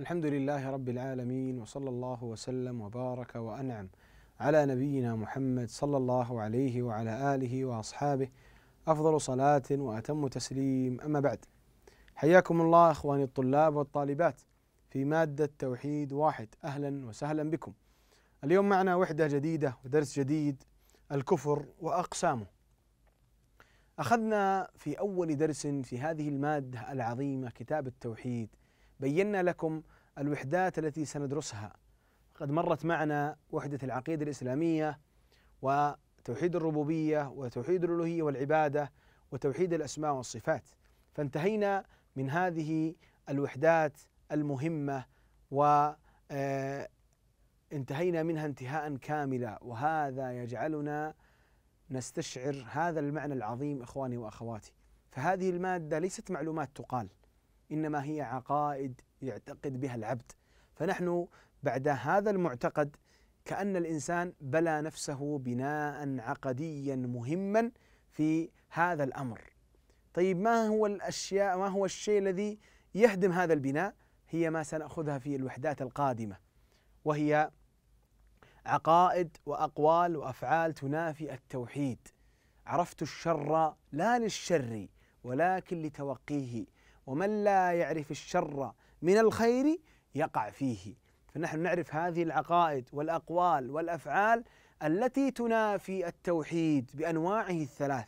الحمد لله رب العالمين وصلى الله وسلم وبارك وانعم على نبينا محمد صلى الله عليه وعلى اله واصحابه افضل صلاه واتم تسليم اما بعد حياكم الله اخواني الطلاب والطالبات في ماده توحيد واحد اهلا وسهلا بكم. اليوم معنا وحده جديده ودرس جديد الكفر واقسامه. اخذنا في اول درس في هذه الماده العظيمه كتاب التوحيد بينا لكم الوحدات التي سندرسها قد مرت معنا وحدة العقيدة الإسلامية وتوحيد الربوبية وتوحيد الألوهية والعبادة وتوحيد الأسماء والصفات فانتهينا من هذه الوحدات المهمة و آه، انتهينا منها انتهاء كاملا وهذا يجعلنا نستشعر هذا المعنى العظيم اخواني واخواتي فهذه الماده ليست معلومات تقال إنما هي عقائد يعتقد بها العبد فنحن بعد هذا المعتقد كأن الإنسان بلى نفسه بناء عقديا مهما في هذا الأمر طيب ما هو الأشياء ما هو الشيء الذي يهدم هذا البناء هي ما سنأخذها في الوحدات القادمة وهي عقائد وأقوال وأفعال تنافي التوحيد عرفت الشر لا للشر ولكن لتوقيه ومن لا يعرف الشر من الخير يقع فيه فنحن نعرف هذه العقائد والاقوال والافعال التي تنافي التوحيد بانواعه الثلاث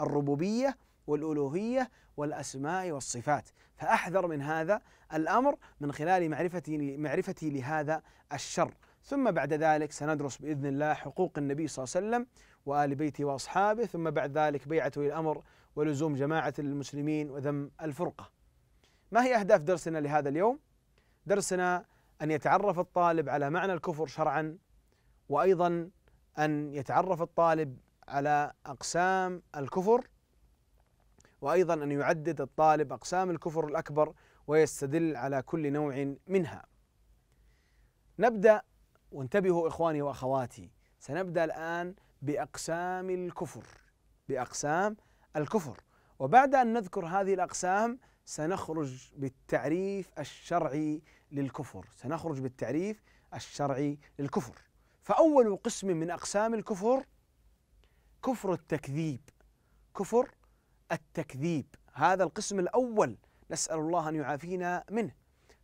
الربوبيه والالوهيه والاسماء والصفات فاحذر من هذا الامر من خلال معرفتي معرفتي لهذا الشر ثم بعد ذلك سندرس باذن الله حقوق النبي صلى الله عليه وسلم وال بيته واصحابه ثم بعد ذلك بيعه الامر ولزوم جماعه المسلمين وذم الفرقه ما هي أهداف درسنا لهذا اليوم؟ درسنا أن يتعرف الطالب على معنى الكفر شرعا وأيضا أن يتعرف الطالب على أقسام الكفر وأيضا أن يعدد الطالب أقسام الكفر الأكبر ويستدل على كل نوع منها نبدأ وانتبهوا إخواني وأخواتي سنبدأ الآن بأقسام الكفر بأقسام الكفر وبعد أن نذكر هذه الأقسام سنخرج بالتعريف الشرعي للكفر سنخرج بالتعريف الشرعي للكفر فأول قسم من أقسام الكفر كفر التكذيب كفر التكذيب هذا القسم الأول نسأل الله أن يعافينا منه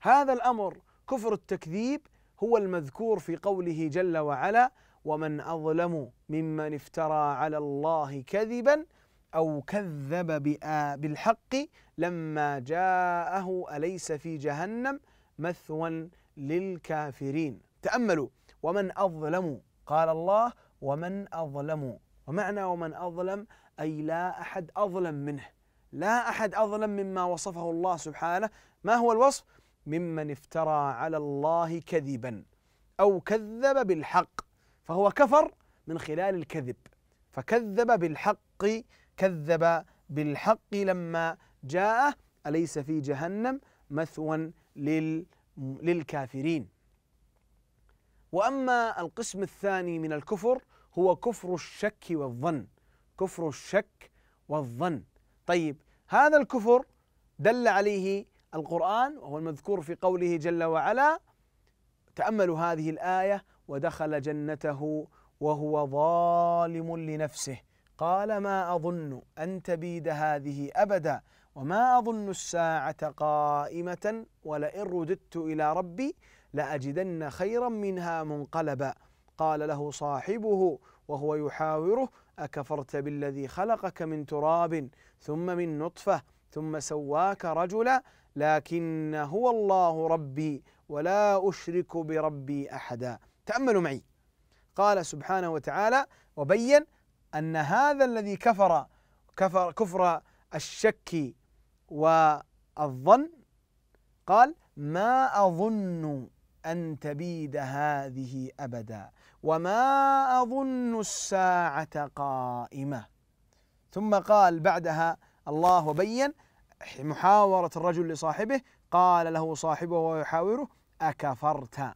هذا الأمر كفر التكذيب هو المذكور في قوله جل وعلا ومن أظلم ممن افترى على الله كذبا أو كذب بالحق لما جاءه أليس في جهنم مثوى للكافرين تأملوا ومن أظلم قال الله ومن أظلم ومعنى ومن أظلم أي لا أحد أظلم منه لا أحد أظلم مما وصفه الله سبحانه ما هو الوصف؟ ممن افترى على الله كذبا أو كذب بالحق فهو كفر من خلال الكذب فكذب بالحق كذب بالحق لما جاءه أليس في جهنم مثوى للكافرين وأما القسم الثاني من الكفر هو كفر الشك والظن كفر الشك والظن طيب هذا الكفر دل عليه القرآن وهو المذكور في قوله جل وعلا تأملوا هذه الآية ودخل جنته وهو ظالم لنفسه قال ما أظن أن تبيد هذه أبدا وما أظن الساعة قائمة ولئن رددت إلى ربي لأجدن خيرا منها منقلبا قال له صاحبه وهو يحاوره أكفرت بالذي خلقك من تراب ثم من نطفة ثم سواك رجلا لكن هو الله ربي ولا أشرك بربي أحدا تأملوا معي قال سبحانه وتعالى وبين أن هذا الذي كفر كفر كفر الشك والظن قال ما أظن أن تبيد هذه أبدا وما أظن الساعة قائمة ثم قال بعدها الله وبين محاورة الرجل لصاحبه قال له صاحبه ويحاوره أكفرت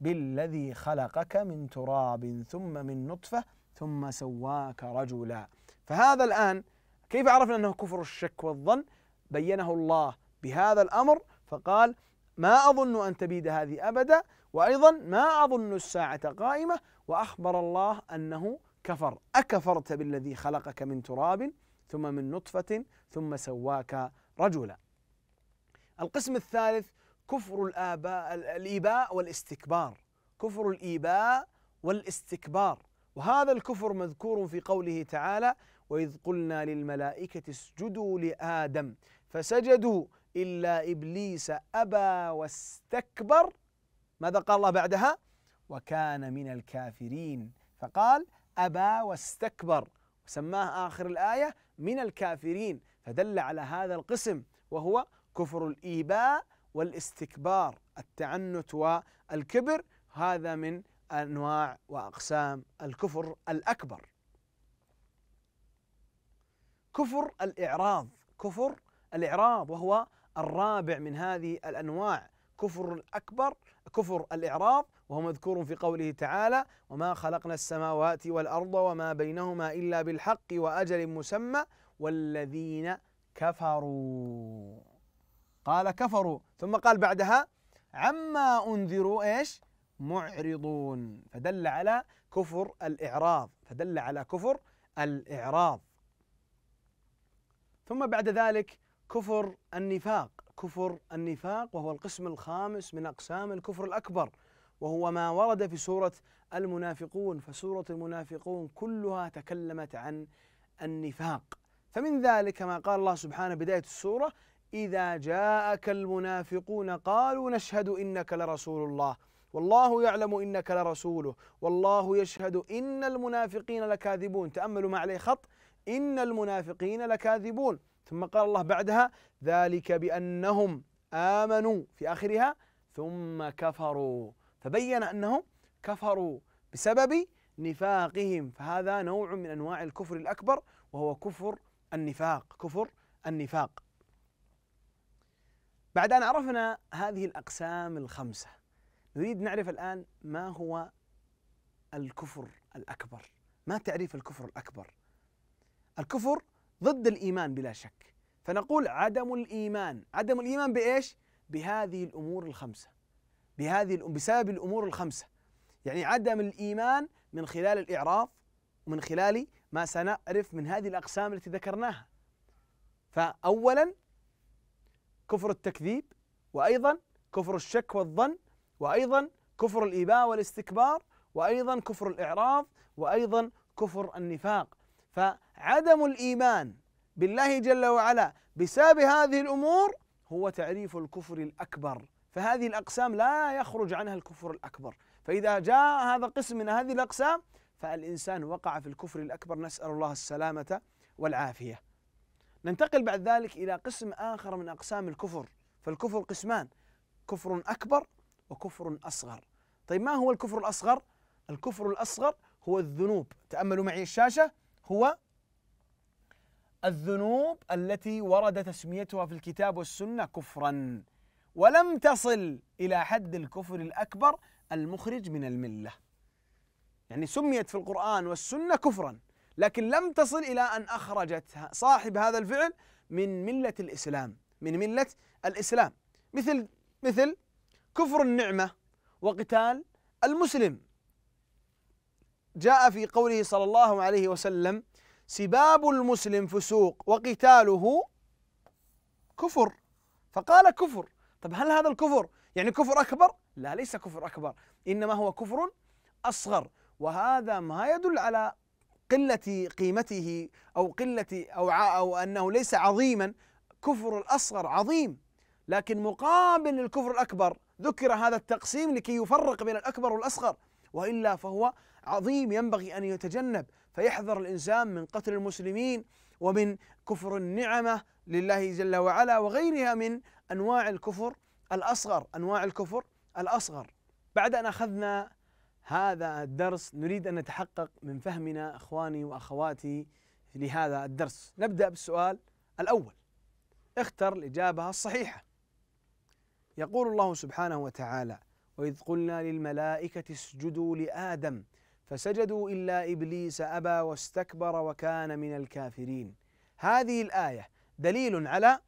بالذي خلقك من تراب ثم من نطفه ثم سواك رجلا فهذا الآن كيف عرفنا أنه كفر الشك والظن بينه الله بهذا الأمر فقال ما أظن أن تبيد هذه أبدا وأيضا ما أظن الساعة قائمة وأخبر الله أنه كفر أكفرت بالذي خلقك من تراب ثم من نطفة ثم سواك رجلا القسم الثالث كفر الآباء الإباء والاستكبار كفر الإباء والاستكبار وهذا الكفر مذكور في قوله تعالى واذ قلنا للملائكه اسجدوا لادم فسجدوا الا ابليس ابى واستكبر ماذا قال الله بعدها وكان من الكافرين فقال ابى واستكبر سماه اخر الايه من الكافرين فدل على هذا القسم وهو كفر الايباء والاستكبار التعنت والكبر هذا من انواع واقسام الكفر الاكبر كفر الاعراض كفر الاعراض وهو الرابع من هذه الانواع كفر الاكبر كفر الاعراض وهو مذكور في قوله تعالى وما خلقنا السماوات والارض وما بينهما الا بالحق واجل مسمى والذين كفروا قال كفروا ثم قال بعدها عما انذروا ايش معرضون فدل على كفر الإعراض فدل على كفر الإعراض ثم بعد ذلك كفر النفاق كفر النفاق وهو القسم الخامس من أقسام الكفر الأكبر وهو ما ورد في سورة المنافقون فسورة المنافقون كلها تكلمت عن النفاق فمن ذلك ما قال الله سبحانه بداية السورة إذا جاءك المنافقون قالوا نشهد إنك لرسول الله والله يعلم إنك لرسوله والله يشهد إن المنافقين لكاذبون تأملوا ما عليه خط إن المنافقين لكاذبون ثم قال الله بعدها ذلك بأنهم آمنوا في آخرها ثم كفروا فبين أنهم كفروا بسبب نفاقهم فهذا نوع من أنواع الكفر الأكبر وهو كفر النفاق كفر النفاق بعد أن عرفنا هذه الأقسام الخمسة نريد نعرف الآن ما هو الكفر الأكبر ما تعريف الكفر الأكبر الكفر ضد الإيمان بلا شك فنقول عدم الإيمان عدم الإيمان بإيش؟ بهذه الأمور الخمسة بهذه بسبب الأمور الخمسة يعني عدم الإيمان من خلال الإعراض ومن خلال ما سنعرف من هذه الأقسام التي ذكرناها فأولا كفر التكذيب وأيضا كفر الشك والظن وأيضا كفر الإباء والاستكبار وأيضا كفر الإعراض وأيضا كفر النفاق فعدم الإيمان بالله جل وعلا بسبب هذه الأمور هو تعريف الكفر الأكبر فهذه الأقسام لا يخرج عنها الكفر الأكبر فإذا جاء هذا قسم من هذه الأقسام فالإنسان وقع في الكفر الأكبر نسأل الله السلامة والعافية ننتقل بعد ذلك إلى قسم آخر من أقسام الكفر فالكفر قسمان كفر أكبر وكفر أصغر طيب ما هو الكفر الأصغر؟ الكفر الأصغر هو الذنوب تأملوا معي الشاشة هو الذنوب التي ورد تسميتها في الكتاب والسنة كفرا ولم تصل إلى حد الكفر الأكبر المخرج من الملة يعني سميت في القرآن والسنة كفرا لكن لم تصل إلى أن أخرجت صاحب هذا الفعل من ملة الإسلام من ملة الإسلام مثل مثل كفر النعمة وقتال المسلم جاء في قوله صلى الله عليه وسلم سباب المسلم فسوق وقتاله كفر فقال كفر طب هل هذا الكفر يعني كفر أكبر؟ لا ليس كفر أكبر إنما هو كفر أصغر وهذا ما يدل على قلة قيمته أو قلة أو, أو أنه ليس عظيما كفر الأصغر عظيم لكن مقابل الكفر الأكبر ذكر هذا التقسيم لكي يفرق بين الأكبر والأصغر وإلا فهو عظيم ينبغي أن يتجنب فيحذر الإنسان من قتل المسلمين ومن كفر النعمة لله جل وعلا وغيرها من أنواع الكفر الأصغر أنواع الكفر الأصغر بعد أن أخذنا هذا الدرس نريد أن نتحقق من فهمنا أخواني وأخواتي لهذا الدرس نبدأ بالسؤال الأول اختر الإجابة الصحيحة يقول الله سبحانه وتعالى وإذ قلنا للملائكة اسجدوا لآدم فسجدوا إلا إبليس أبى واستكبر وكان من الكافرين هذه الآية دليل على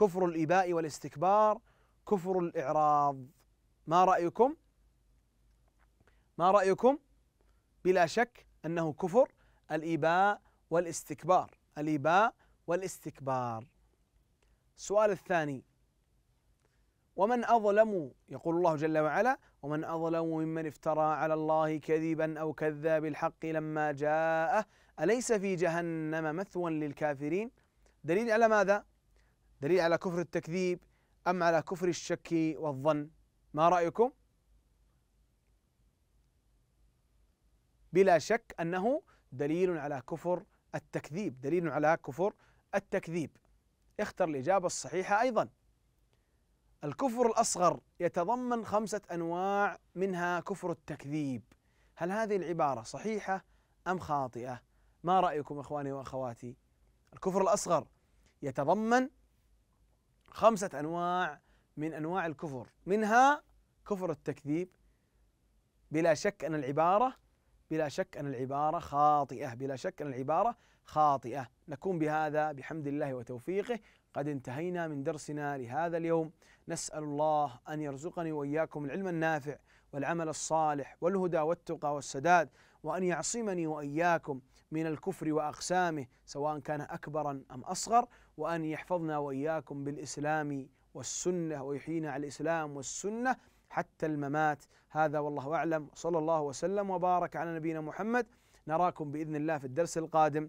كفر الإباء والاستكبار كفر الإعراض ما رأيكم؟ ما رأيكم؟ بلا شك أنه كفر الإباء والاستكبار الإباء والاستكبار السؤال الثاني ومن أظلم يقول الله جل وعلا ومن أظلم ممن افترى على الله كذبا أو كذب بالحق لما جاءه أليس في جهنم مثوى للكافرين دليل على ماذا؟ دليل على كفر التكذيب أم على كفر الشك والظن ما رأيكم؟ بلا شك أنه دليل على كفر التكذيب دليل على كفر التكذيب اختر الإجابة الصحيحة أيضا الكفر الأصغر يتضمن خمسة أنواع منها كفر التكذيب هل هذه العبارة صحيحة أم خاطئة؟ ما رأيكم إخواني وأخواتي؟ الكفر الأصغر يتضمن خمسة أنواع من أنواع الكفر منها كفر التكذيب بلا شك أن العبارة بلا شك أن العبارة خاطئة بلا شك أن العبارة خاطئة نكون بهذا بحمد الله وتوفيقه قد انتهينا من درسنا لهذا اليوم نسأل الله أن يرزقني وإياكم العلم النافع والعمل الصالح والهدى والتقى والسداد وأن يعصمني وإياكم من الكفر وأقسامه سواء كان أكبرا أم أصغر وأن يحفظنا وإياكم بالإسلام والسنة ويحيينا على الإسلام والسنة حتى الممات هذا والله أعلم صلى الله وسلم وبارك على نبينا محمد نراكم بإذن الله في الدرس القادم